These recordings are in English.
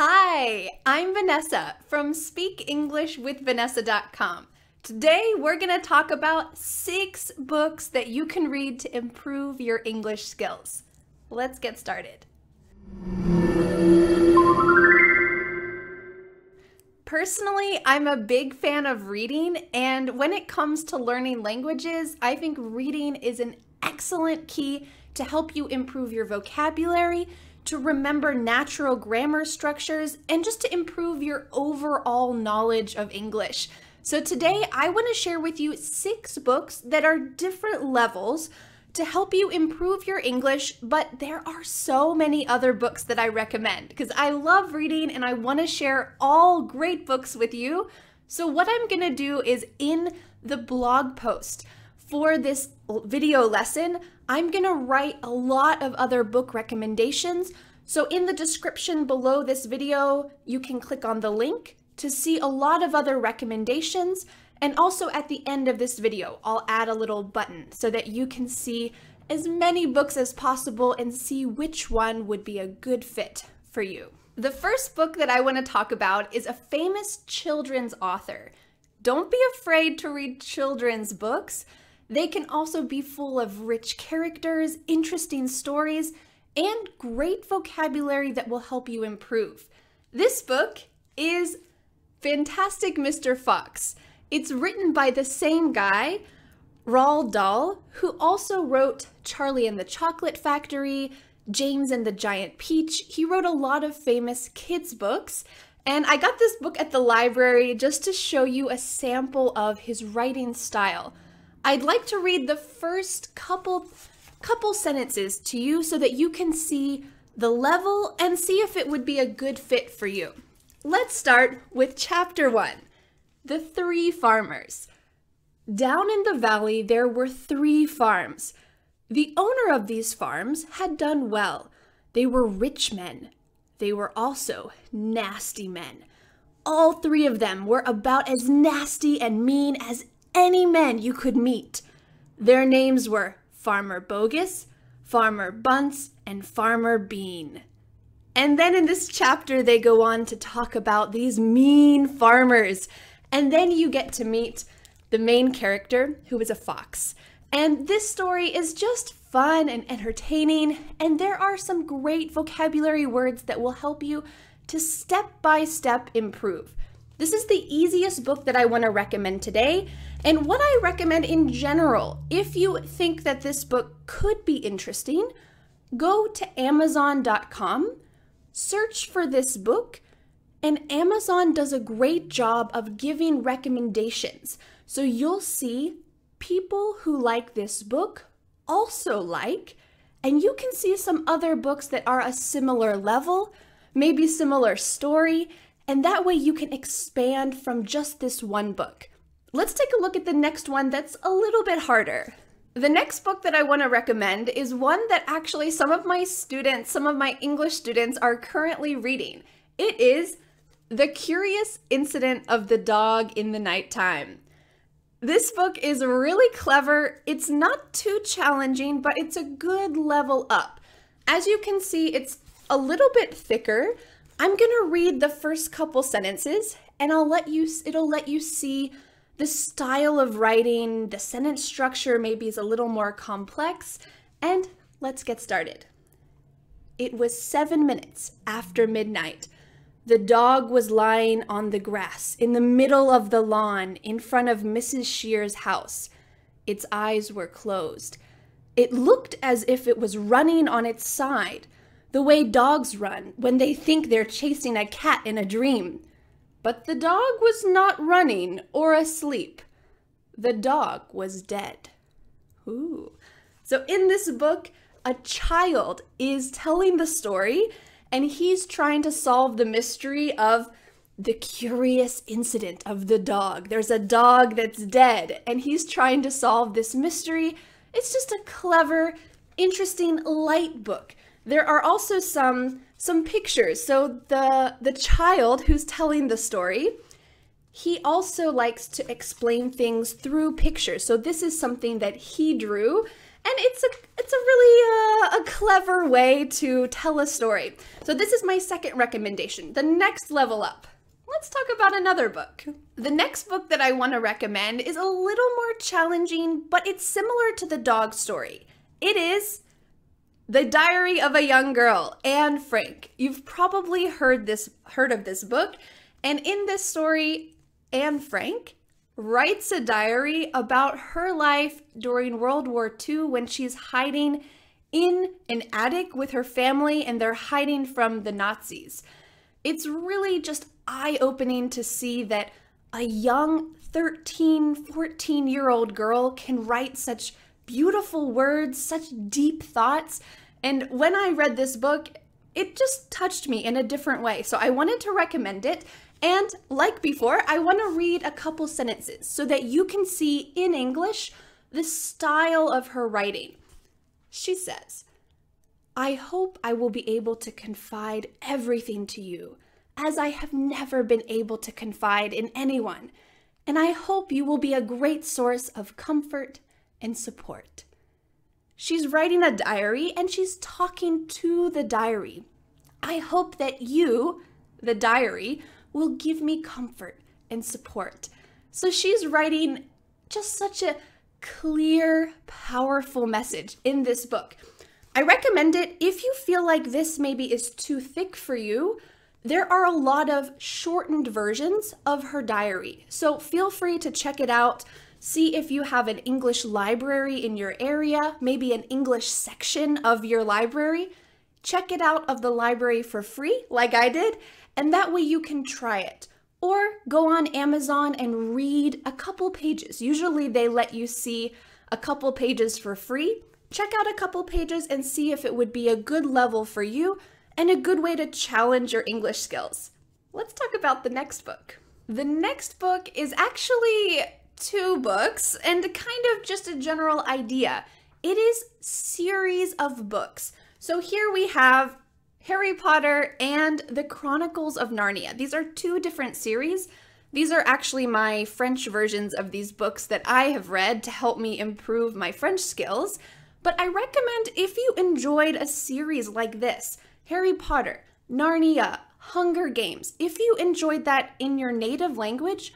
Hi, I'm Vanessa from SpeakEnglishWithVanessa.com. Today we're going to talk about six books that you can read to improve your English skills. Let's get started. Personally, I'm a big fan of reading, and when it comes to learning languages, I think reading is an excellent key to help you improve your vocabulary, to remember natural grammar structures, and just to improve your overall knowledge of English. So today I want to share with you six books that are different levels to help you improve your English, but there are so many other books that I recommend because I love reading and I want to share all great books with you. So what I'm going to do is in the blog post for this video lesson, I'm gonna write a lot of other book recommendations. So in the description below this video, you can click on the link to see a lot of other recommendations. And also at the end of this video, I'll add a little button so that you can see as many books as possible and see which one would be a good fit for you. The first book that I want to talk about is a famous children's author. Don't be afraid to read children's books. They can also be full of rich characters, interesting stories, and great vocabulary that will help you improve. This book is Fantastic Mr. Fox. It's written by the same guy, Roald Dahl, who also wrote Charlie and the Chocolate Factory, James and the Giant Peach. He wrote a lot of famous kids' books, and I got this book at the library just to show you a sample of his writing style. I'd like to read the first couple couple sentences to you so that you can see the level and see if it would be a good fit for you. Let's start with chapter 1. The three farmers. Down in the valley there were three farms. The owner of these farms had done well. They were rich men. They were also nasty men all three of them were about as nasty and mean as any men you could meet. Their names were Farmer Bogus, Farmer Bunce, and Farmer Bean. And then in this chapter, they go on to talk about these mean farmers. And then you get to meet the main character, who is a fox. And this story is just fun and entertaining, and there are some great vocabulary words that will help you to step by step improve. This is the easiest book that I want to recommend today, and what I recommend in general. If you think that this book could be interesting, go to Amazon.com, search for this book, and Amazon does a great job of giving recommendations. So you'll see people who like this book also like, and you can see some other books that are a similar level, maybe similar story, and that way you can expand from just this one book. Let's take a look at the next one that's a little bit harder. The next book that I want to recommend is one that actually some of my students, some of my English students are currently reading. It is The Curious Incident of the Dog in the Nighttime. This book is really clever. It's not too challenging, but it's a good level up. As you can see, it's a little bit thicker, I'm going to read the first couple sentences and I'll let you it'll let you see the style of writing, the sentence structure maybe is a little more complex, and let's get started. It was 7 minutes after midnight. The dog was lying on the grass in the middle of the lawn in front of Mrs. Shear's house. Its eyes were closed. It looked as if it was running on its side the way dogs run when they think they're chasing a cat in a dream. But the dog was not running or asleep. The dog was dead. Ooh. So in this book, a child is telling the story and he's trying to solve the mystery of the curious incident of the dog. There's a dog that's dead and he's trying to solve this mystery. It's just a clever, interesting, light book there are also some some pictures. So the the child who's telling the story, he also likes to explain things through pictures. So this is something that he drew and it's a it's a really uh, a clever way to tell a story. So this is my second recommendation. The next level up. Let's talk about another book. The next book that I want to recommend is a little more challenging, but it's similar to the dog story. It is the Diary of a Young Girl, Anne Frank. You've probably heard this heard of this book, and in this story, Anne Frank writes a diary about her life during World War II when she's hiding in an attic with her family and they're hiding from the Nazis. It's really just eye-opening to see that a young 13, 14-year-old girl can write such beautiful words, such deep thoughts. And when I read this book, it just touched me in a different way. So I wanted to recommend it. And like before, I want to read a couple sentences so that you can see in English the style of her writing. She says, I hope I will be able to confide everything to you, as I have never been able to confide in anyone. And I hope you will be a great source of comfort and support. She's writing a diary and she's talking to the diary. I hope that you, the diary, will give me comfort and support. So she's writing just such a clear, powerful message in this book. I recommend it if you feel like this maybe is too thick for you. There are a lot of shortened versions of her diary, so feel free to check it out. See if you have an English library in your area, maybe an English section of your library. Check it out of the library for free, like I did, and that way you can try it. Or go on Amazon and read a couple pages. Usually they let you see a couple pages for free. Check out a couple pages and see if it would be a good level for you and a good way to challenge your English skills. Let's talk about the next book. The next book is actually two books and kind of just a general idea. It is series of books. So here we have Harry Potter and The Chronicles of Narnia. These are two different series. These are actually my French versions of these books that I have read to help me improve my French skills. But I recommend if you enjoyed a series like this, Harry Potter, Narnia, Hunger Games, if you enjoyed that in your native language,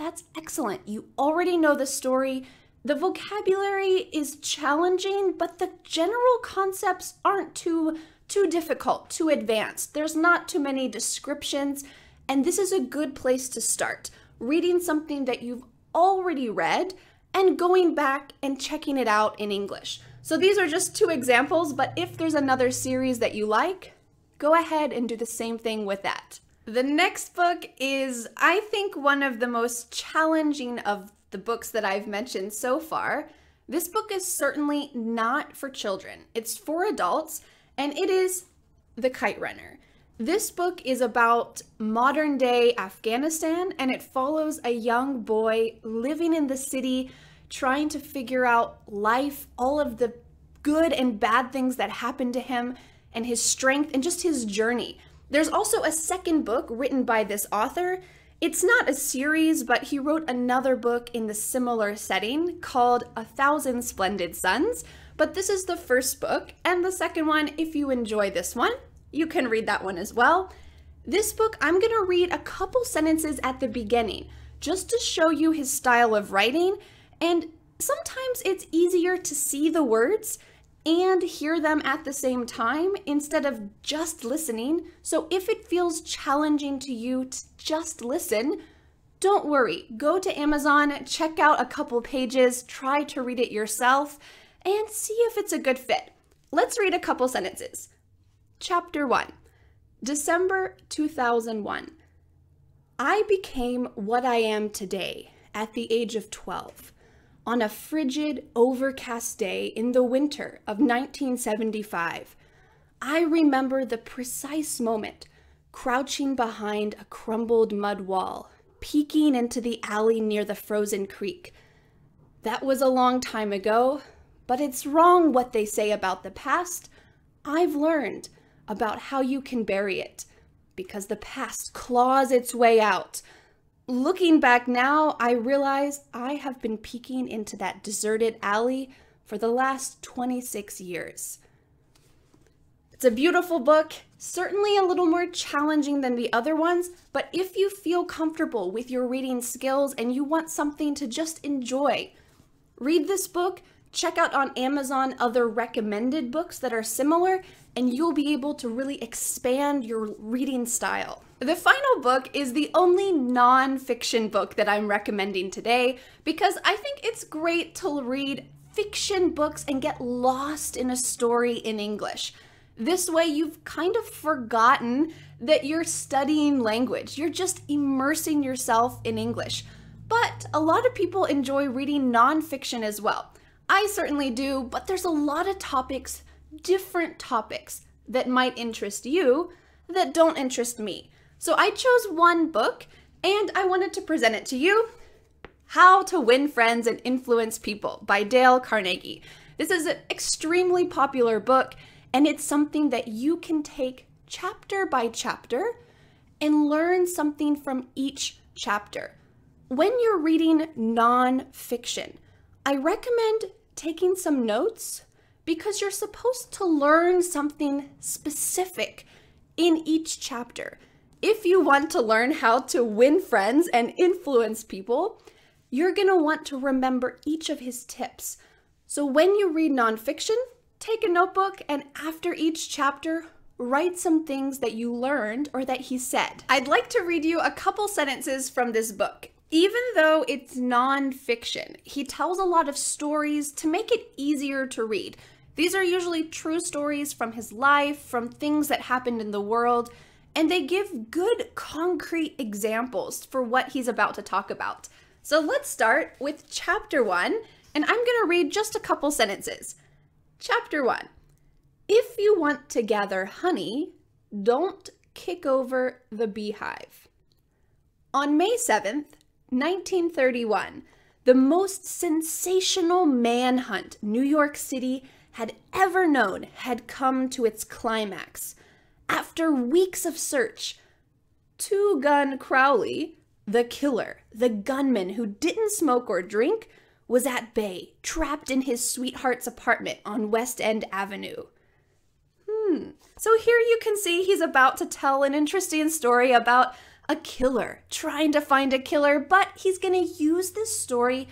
that's excellent. You already know the story. The vocabulary is challenging, but the general concepts aren't too too difficult, too advanced. There's not too many descriptions, and this is a good place to start. Reading something that you've already read and going back and checking it out in English. So these are just two examples, but if there's another series that you like, go ahead and do the same thing with that. The next book is, I think, one of the most challenging of the books that I've mentioned so far. This book is certainly not for children, it's for adults, and it is The Kite Runner. This book is about modern day Afghanistan, and it follows a young boy living in the city trying to figure out life, all of the good and bad things that happened to him, and his strength, and just his journey there's also a second book written by this author. It's not a series, but he wrote another book in the similar setting called A Thousand Splendid Suns. But this is the first book, and the second one, if you enjoy this one, you can read that one as well. This book, I'm going to read a couple sentences at the beginning just to show you his style of writing, and sometimes it's easier to see the words and hear them at the same time instead of just listening. So if it feels challenging to you to just listen, don't worry. Go to Amazon, check out a couple pages, try to read it yourself, and see if it's a good fit. Let's read a couple sentences. Chapter 1 December 2001. I became what I am today at the age of 12 on a frigid, overcast day in the winter of 1975. I remember the precise moment, crouching behind a crumbled mud wall, peeking into the alley near the frozen creek. That was a long time ago, but it's wrong what they say about the past. I've learned about how you can bury it, because the past claws its way out looking back now, I realize I have been peeking into that deserted alley for the last 26 years. It's a beautiful book, certainly a little more challenging than the other ones, but if you feel comfortable with your reading skills and you want something to just enjoy, read this book Check out on Amazon other recommended books that are similar, and you'll be able to really expand your reading style. The final book is the only nonfiction book that I'm recommending today because I think it's great to read fiction books and get lost in a story in English. This way, you've kind of forgotten that you're studying language. You're just immersing yourself in English. But a lot of people enjoy reading nonfiction as well. I certainly do, but there's a lot of topics, different topics, that might interest you that don't interest me. So I chose one book and I wanted to present it to you How to Win Friends and Influence People by Dale Carnegie. This is an extremely popular book, and it's something that you can take chapter by chapter and learn something from each chapter. When you're reading nonfiction, I recommend taking some notes because you're supposed to learn something specific in each chapter. If you want to learn how to win friends and influence people, you're going to want to remember each of his tips. So when you read nonfiction, take a notebook and after each chapter, write some things that you learned or that he said. I'd like to read you a couple sentences from this book. Even though it's nonfiction, he tells a lot of stories to make it easier to read. These are usually true stories from his life, from things that happened in the world, and they give good concrete examples for what he's about to talk about. So let's start with chapter one, and I'm going to read just a couple sentences. Chapter one If you want to gather honey, don't kick over the beehive. On May 7th, 1931, the most sensational manhunt New York City had ever known had come to its climax. After weeks of search, Two Gun Crowley, the killer, the gunman who didn't smoke or drink, was at bay, trapped in his sweetheart's apartment on West End Avenue. Hmm. So here you can see he's about to tell an interesting story about a killer, trying to find a killer, but he's going to use this story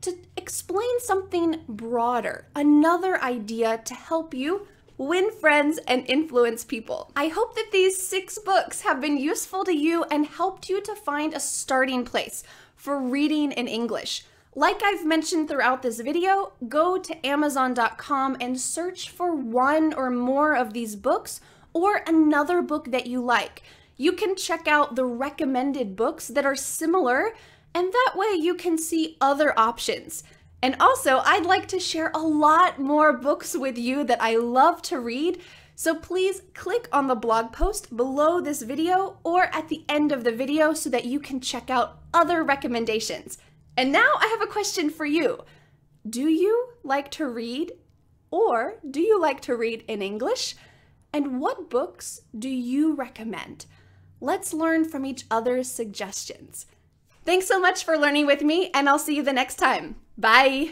to explain something broader, another idea to help you win friends and influence people. I hope that these six books have been useful to you and helped you to find a starting place for reading in English. Like I've mentioned throughout this video, go to Amazon.com and search for one or more of these books or another book that you like. You can check out the recommended books that are similar, and that way you can see other options. And also, I'd like to share a lot more books with you that I love to read. So please click on the blog post below this video or at the end of the video so that you can check out other recommendations. And now I have a question for you. Do you like to read or do you like to read in English? And what books do you recommend? Let's learn from each other's suggestions. Thanks so much for learning with me, and I'll see you the next time. Bye.